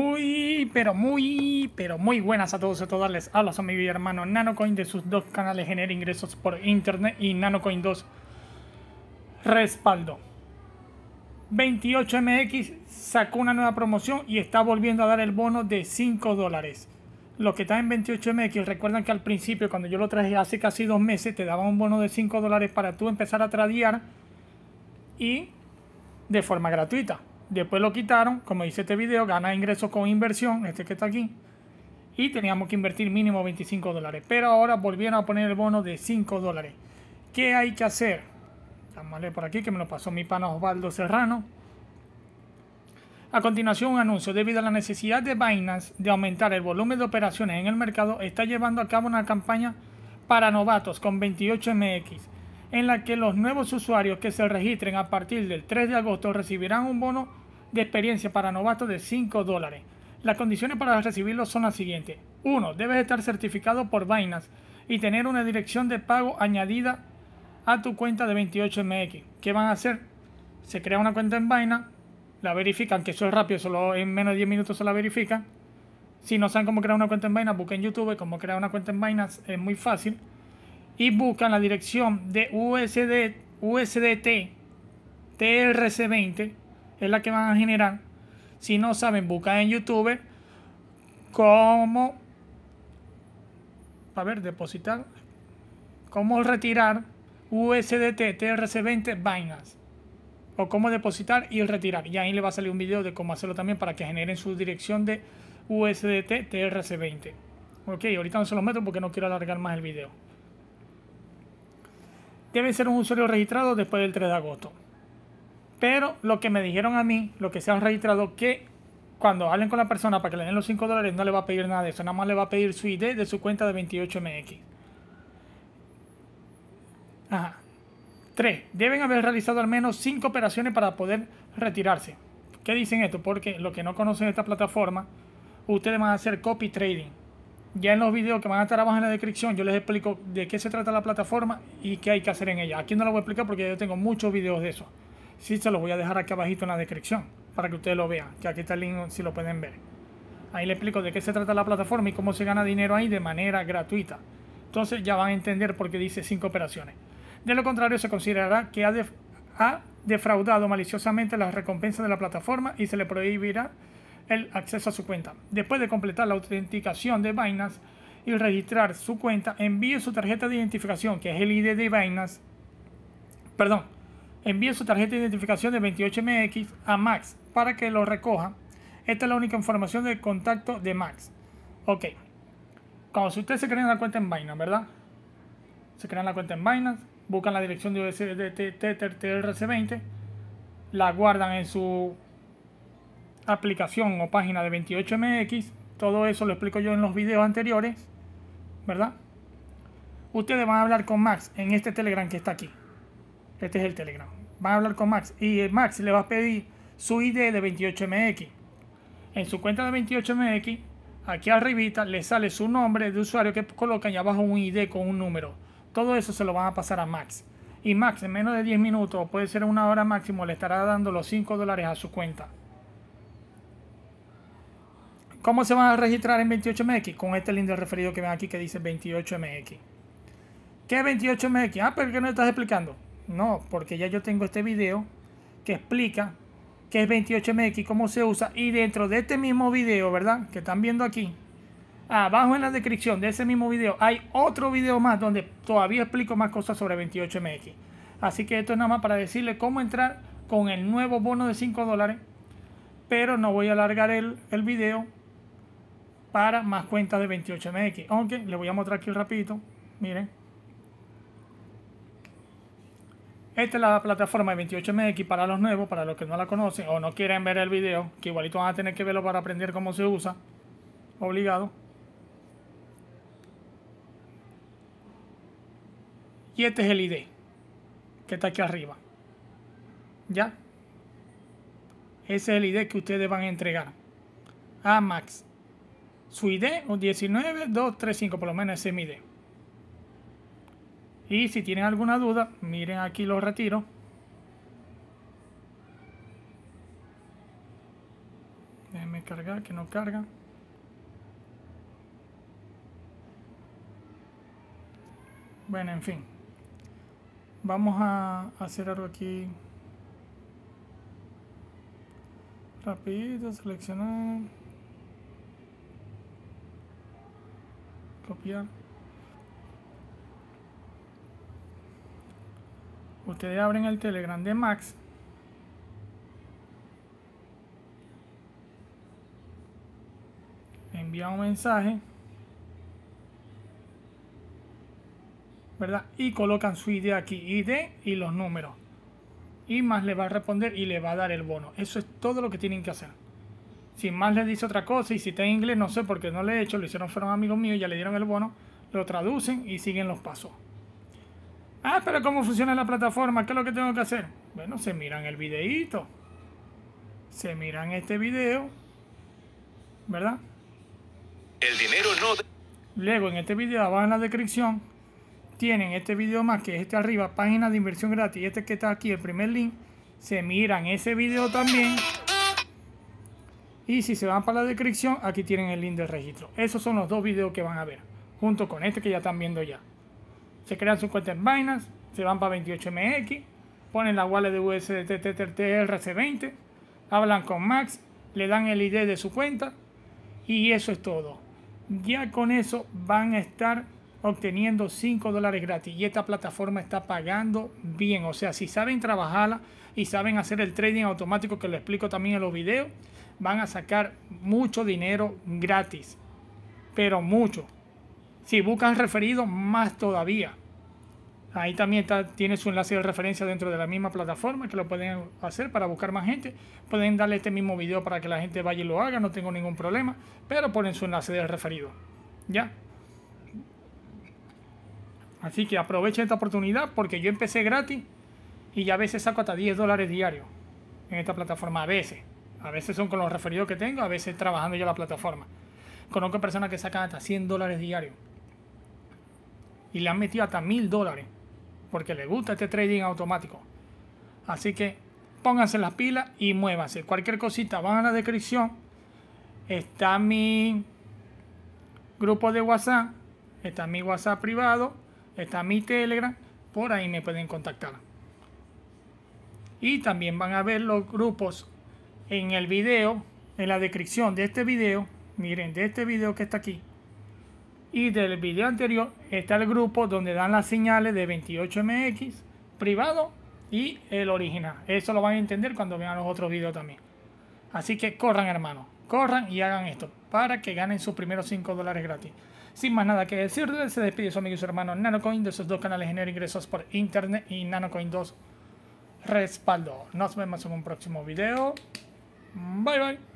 Muy, pero muy, pero muy buenas a todos y a todas. Les habla a mi hermano NanoCoin de sus dos canales Genera Ingresos por Internet y NanoCoin 2 Respaldo. 28MX sacó una nueva promoción y está volviendo a dar el bono de 5 dólares. Los que están en 28MX recuerdan que al principio, cuando yo lo traje hace casi dos meses, te daba un bono de 5 dólares para tú empezar a tradear y de forma gratuita Después lo quitaron, como dice este video, gana ingresos con inversión, este que está aquí. Y teníamos que invertir mínimo 25 dólares. Pero ahora volvieron a poner el bono de 5 dólares. ¿Qué hay que hacer? Dámale por aquí que me lo pasó mi pana Osvaldo Serrano. A continuación, un anuncio. Debido a la necesidad de Binance de aumentar el volumen de operaciones en el mercado, está llevando a cabo una campaña para novatos con 28MX, en la que los nuevos usuarios que se registren a partir del 3 de agosto recibirán un bono de experiencia para novatos de 5 dólares. Las condiciones para recibirlo son las siguientes. 1. Debes estar certificado por Binance y tener una dirección de pago añadida a tu cuenta de 28MX. ¿Qué van a hacer? Se crea una cuenta en Binance, la verifican, que eso es rápido, solo en menos de 10 minutos se la verifican. Si no saben cómo crear una cuenta en Binance, busquen YouTube cómo crear una cuenta en Binance, es muy fácil. Y buscan la dirección de USD, USDT TRC20 es la que van a generar. Si no saben, busca en YouTube cómo, a ver, depositar, cómo retirar USDT TRC20 Binance. O cómo depositar y retirar. Y ahí le va a salir un video de cómo hacerlo también para que generen su dirección de USDT TRC20. Ok, ahorita no se los meto porque no quiero alargar más el video. Debe ser un usuario registrado después del 3 de agosto. Pero lo que me dijeron a mí, lo que se han registrado, que cuando hablen con la persona para que le den los 5 dólares, no le va a pedir nada de eso, nada más le va a pedir su ID de su cuenta de 28MX. Ajá. 3. Deben haber realizado al menos 5 operaciones para poder retirarse. ¿Qué dicen esto? Porque lo que no conocen esta plataforma, ustedes van a hacer copy trading. Ya en los videos que van a estar abajo en la descripción, yo les explico de qué se trata la plataforma y qué hay que hacer en ella. Aquí no lo voy a explicar porque yo tengo muchos videos de eso. Sí, se los voy a dejar aquí abajito en la descripción para que ustedes lo vean, que aquí está el link si lo pueden ver. Ahí le explico de qué se trata la plataforma y cómo se gana dinero ahí de manera gratuita. Entonces ya van a entender por qué dice cinco operaciones. De lo contrario, se considerará que ha, defraudado maliciosamente las recompensas de la plataforma y se le prohibirá el acceso a su cuenta. Después de completar la autenticación de Binance y registrar su cuenta, envíe su tarjeta de identificación, que es el ID de Binance, perdón, envíe su tarjeta de identificación de 28MX a Max para que lo recoja. Esta es la única información del contacto de Max. Ok. Como si ustedes se crean la cuenta en Binance, ¿verdad? Se crean la cuenta en Binance, buscan la dirección de TRC20, la guardan en su aplicación o página de 28MX. Todo eso lo explico yo en los videos anteriores, ¿verdad? Ustedes van a hablar con Max en este Telegram que está aquí. Este es el Telegram. Van a hablar con Max y eh, Max le va a pedir su ID de 28MX. En su cuenta de 28MX, aquí arribita le sale su nombre de usuario que colocan y abajo un ID con un número. Todo eso se lo van a pasar a Max. Y Max en menos de 10 minutos, puede ser una hora máximo, le estará dando los 5 dólares a su cuenta. ¿Cómo se van a registrar en 28MX? Con este link de referido que ven aquí que dice 28MX. ¿Qué es 28MX? Ah, pero ¿qué no estás explicando? No, porque ya yo tengo este video que explica qué es 28MX, cómo se usa. Y dentro de este mismo video, ¿verdad? Que están viendo aquí. Abajo en la descripción de ese mismo video hay otro video más donde todavía explico más cosas sobre 28MX. Así que esto es nada más para decirle cómo entrar con el nuevo bono de 5 dólares. Pero no voy a alargar el, video para más cuentas de 28MX. Aunque le voy a mostrar aquí rapidito. Miren. Esta es la plataforma de 28MX para los nuevos, para los que no la conocen o no quieren ver el video, que igualito van a tener que verlo para aprender cómo se usa. Obligado. Y este es el ID, que está aquí arriba. ¿Ya? Ese es el ID que ustedes van a entregar a Max. Su ID, un 19235, por lo menos ese es mi ID. Y si tienen alguna duda, miren aquí los retiros. Déjenme cargar, que no carga. Bueno, en fin. Vamos a hacer algo aquí. Rapidito, seleccionar. Copiar. ustedes abren el Telegram de Max. envían un mensaje. ¿Verdad? Y colocan su ID aquí, ID y los números. Y más le va a responder y le va a dar el bono. Eso es todo lo que tienen que hacer. Si más les dice otra cosa y si está en inglés, no sé por qué no le he hecho, lo hicieron, fueron amigos míos, ya le dieron el bono, lo traducen y siguen los pasos. Ah, pero ¿cómo funciona la plataforma? ¿Qué es lo que tengo que hacer? Bueno, se miran el videito Se miran este video. ¿Verdad? El dinero no... Luego en este video abajo en la descripción tienen este video más que es este arriba, página de inversión gratis, este que está aquí, el primer link, se miran ese video también. Y si se van para la descripción, aquí tienen el link del registro. Esos son los dos videos que van a ver, junto con este que ya están viendo ya se crean sus cuentas en Binance, se van para 28MX, ponen la wallet de USDT TRC20, hablan con Max, le dan el ID de su cuenta y eso es todo. Ya con eso van a estar obteniendo 5 dólares gratis y esta plataforma está pagando bien. O sea, si saben trabajarla y saben hacer el trading automático que lo explico también en los videos, van a sacar mucho dinero gratis, pero mucho. Si buscan referidos, más todavía. Ahí también tiene su enlace de referencia dentro de la misma plataforma que lo pueden hacer para buscar más gente. Pueden darle este mismo video para que la gente vaya y lo haga, no tengo ningún problema, pero ponen su enlace de referido. ¿Ya? Así que aprovechen esta oportunidad porque yo empecé gratis y ya a veces saco hasta 10 dólares diarios en esta plataforma. A veces. A veces son con los referidos que tengo, a veces trabajando yo la plataforma. Conozco personas que sacan hasta 100 dólares diarios y le han metido hasta mil dólares porque le gusta este trading automático. Así que pónganse las pilas y muévanse. Cualquier cosita, van a la descripción. Está mi grupo de WhatsApp, está mi WhatsApp privado, está mi Telegram. Por ahí me pueden contactar. Y también van a ver los grupos en el video, en la descripción de este video. Miren, de este video que está aquí y del video anterior está el grupo donde dan las señales de 28MX privado y el original. Eso lo van a entender cuando vean los otros videos también. Así que corran hermanos, corran y hagan esto para que ganen sus primeros 5 dólares gratis. Sin más nada que decir, se despide su amigo y su hermano NanoCoin de sus dos canales genera ingresos por internet y NanoCoin 2 respaldo. Nos vemos en un próximo video. Bye bye.